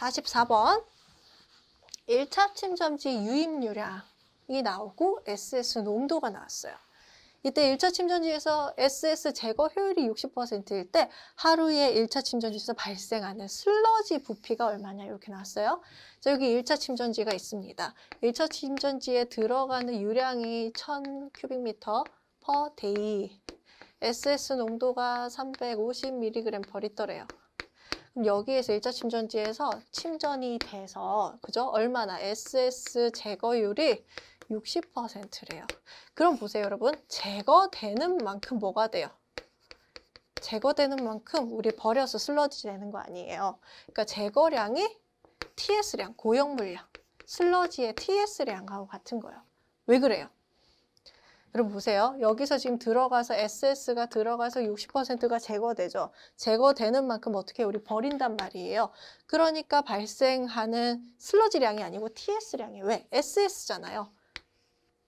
44번 1차 침전지 유입유량이 나오고 SS 농도가 나왔어요. 이때 1차 침전지에서 SS 제거 효율이 60%일 때 하루에 1차 침전지에서 발생하는 슬러지 부피가 얼마냐 이렇게 나왔어요. 자, 여기 1차 침전지가 있습니다. 1차 침전지에 들어가는 유량이 1000큐빅미터 퍼 데이 SS 농도가 350mg per 리터래요. 그럼 여기에서 1차 침전지에서 침전이 돼서 그죠? 얼마나 SS 제거율이 60%래요. 그럼 보세요, 여러분. 제거되는 만큼 뭐가 돼요? 제거되는 만큼 우리 버려서 슬러지 되는 거 아니에요. 그러니까 제거량이 TS량, 고형 물량, 슬러지의 TS량하고 같은 거예요. 왜 그래요? 여러분 보세요. 여기서 지금 들어가서 SS가 들어가서 60%가 제거되죠. 제거되는 만큼 어떻게 우리 버린단 말이에요. 그러니까 발생하는 슬러지량이 아니고 TS량이 에요 왜? SS잖아요.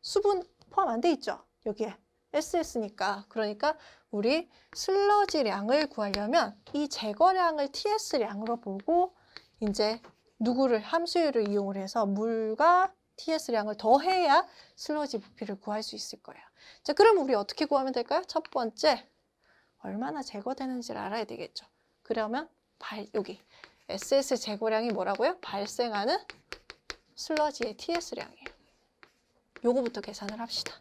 수분 포함 안 돼 있죠. 여기에. SS니까. 그러니까 우리 슬러지량을 구하려면 이 제거량을 TS량으로 보고 이제 누구를 함수율을 이용을 해서 물과 TS량을 더해야 슬러지 부피를 구할 수 있을 거예요. 자, 그럼 우리 어떻게 구하면 될까요? 첫 번째, 얼마나 제거되는지를 알아야 되겠죠. 그러면 발, 여기 SS 제거량이 뭐라고요? 발생하는 슬러지의 TS량이에요. 요거부터 계산을 합시다.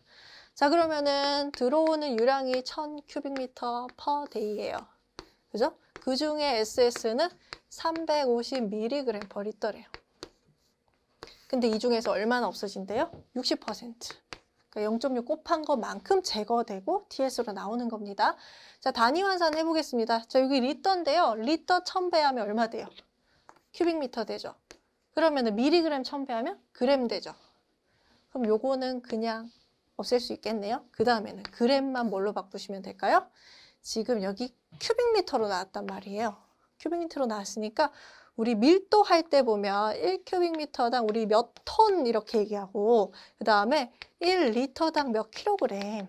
자 그러면은 들어오는 유량이 1000큐빅미터 퍼 데이예요. 그죠? 그 중에 SS는 350mg per 리터래요. 근데 이 중에서 얼마나 없어진대요? 60%. 그러니까 0.6 곱한 것만큼 제거되고 TS로 나오는 겁니다. 자, 단위 환산 해보겠습니다. 자, 여기 리터인데요. 리터 1000배 하면 얼마 돼요? 큐빅미터 되죠. 그러면 미리그램 1000배 하면 그램 되죠. 그럼 요거는 그냥 없앨 수 있겠네요. 그 다음에는 그램만 뭘로 바꾸시면 될까요? 지금 여기 큐빅미터로 나왔단 말이에요. 큐빅미터로 나왔으니까 우리 밀도 할 때 보면 1큐빅미터당 우리 몇 톤 이렇게 얘기하고 그 다음에 1리터당 몇 킬로그램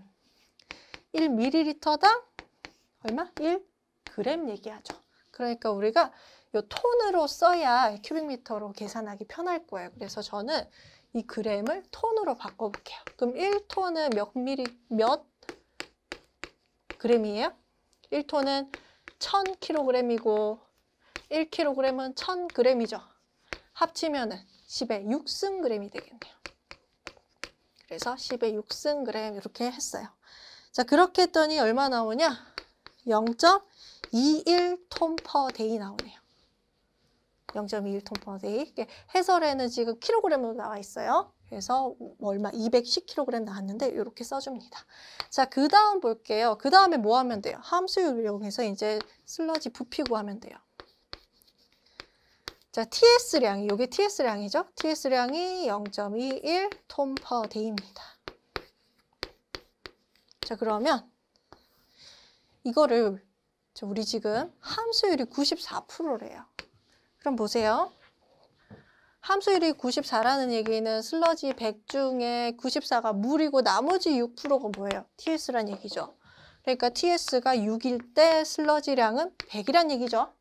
1미리리터당 얼마? 1그램 얘기하죠. 그러니까 우리가 요 톤으로 써야 큐빅미터로 계산하기 편할 거예요. 그래서 저는 이 그램을 톤으로 바꿔볼게요. 그럼 1톤은 몇 미리 몇 그램이에요? 1톤은 1 0 0 0로그램이고 1kg은 1000g이죠. 합치면 10의 6승그램이 되겠네요. 그래서 10의 6승그램 이렇게 했어요. 자 그렇게 했더니 얼마 나오냐? 0.21톤 퍼 데이 나오네요. 0.21톤 퍼 데이. 해설에는 지금 k g 으로 나와 있어요. 그래서 얼마 210kg 나왔는데 이렇게 써줍니다. 자, 그 다음 볼게요. 그 다음에 뭐 하면 돼요? 함수율 을 이용해서 이제 슬러지 부피고 하면 돼요. 자, TS량이, 요게 TS량이죠? TS량이 0.21톤퍼 데이입니다. 자, 그러면 이거를 자, 우리 지금 함수율이 94%래요. 그럼 보세요. 함수율이 94라는 얘기는 슬러지 100 중에 94가 물이고 나머지 6%가 뭐예요? TS란 얘기죠. 그러니까 TS가 6일 때 슬러지량은 100이란 얘기죠.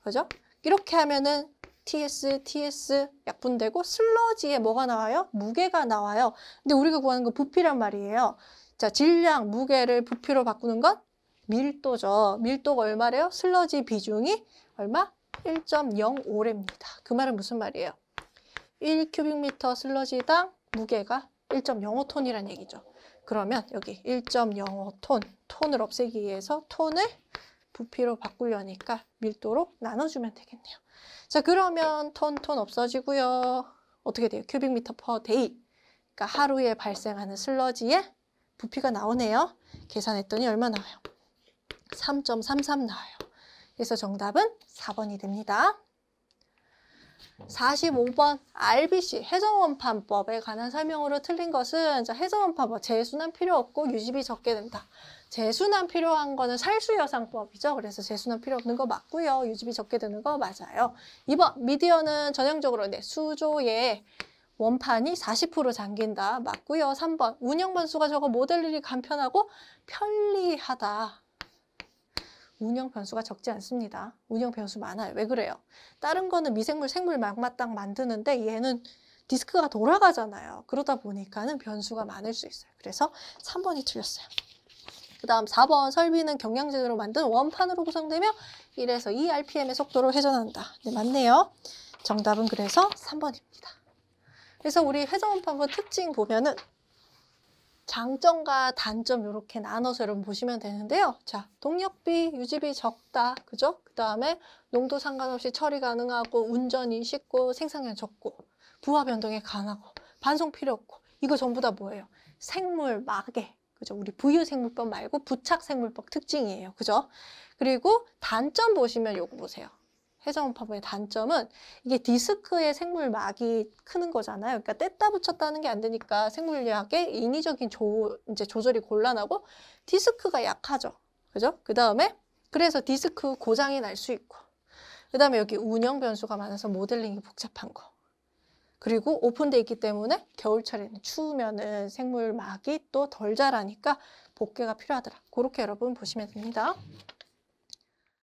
그죠? 이렇게 하면은 TS, TS 약분되고 슬러지에 뭐가 나와요? 무게가 나와요. 근데 우리가 구하는 건 부피란 말이에요. 자, 질량, 무게를 부피로 바꾸는 건 밀도죠. 밀도가 얼마래요? 슬러지 비중이 얼마? 1.05랩니다. 그 말은 무슨 말이에요? 1큐빅미터 슬러지당 무게가 1.05톤이란 얘기죠. 그러면 여기 1.05톤, 톤을 없애기 위해서 톤을 부피로 바꾸려니까 밀도로 나눠주면 되겠네요. 자 그러면 톤 톤 없어지고요. 어떻게 돼요? 큐빅미터 퍼 데이 그러니까 하루에 발생하는 슬러지의 부피가 나오네요. 계산했더니 얼마 나와요? 3.33 나와요. 그래서 정답은 4번이 됩니다. 45번 RBC 해정원판법에 관한 설명으로 틀린 것은 해정원판법 재수난 필요 없고 유지비 적게 된다. 재수난 필요한 거는 살수여상법이죠. 그래서 재수난 필요 없는 거 맞고요. 유지비 적게 되는 거 맞아요. 2번 미디어는 전형적으로 네, 수조에 원판이 40% 잠긴다. 맞고요. 3번 운영번수가 적어 모델링이 간편하고 편리하다. 운영 변수가 적지 않습니다. 운영 변수 많아요. 왜 그래요? 다른 거는 미생물, 생물, 막마땅 만드는데 얘는 디스크가 돌아가잖아요. 그러다 보니까는 변수가 많을 수 있어요. 그래서 3번이 틀렸어요. 그 다음 4번 설비는 경량제대로 만든 원판으로 구성되며 1에서 2 rpm의 속도로 회전한다. 네, 맞네요. 정답은 그래서 3번입니다. 그래서 우리 회전원판부 특징 보면은 장점과 단점 이렇게 나눠서 여러분 보시면 되는데요. 자, 동력비, 유지비 적다. 그죠? 그 다음에 농도 상관없이 처리 가능하고 운전이 쉽고 생산량 적고 부하 변동에 강하고 반송 필요 없고 이거 전부 다 뭐예요? 생물 마개. 그죠? 우리 부유생물법 말고 부착생물법 특징이에요. 그죠? 그리고 단점 보시면 요거 보세요. 회전원파범의 단점은 이게 디스크의 생물막이 크는 거잖아요. 그러니까 뗐다 붙였다는 게 안 되니까 생물막의 인위적인 조, 이제 조절이 곤란하고 디스크가 약하죠. 그죠? 그 다음에 그래서 디스크 고장이 날 수 있고 그 다음에 여기 운영 변수가 많아서 모델링이 복잡한 거 그리고 오픈돼 있기 때문에 겨울철에는 추우면은 생물막이 또 덜 자라니까 복개가 필요하더라. 그렇게 여러분 보시면 됩니다.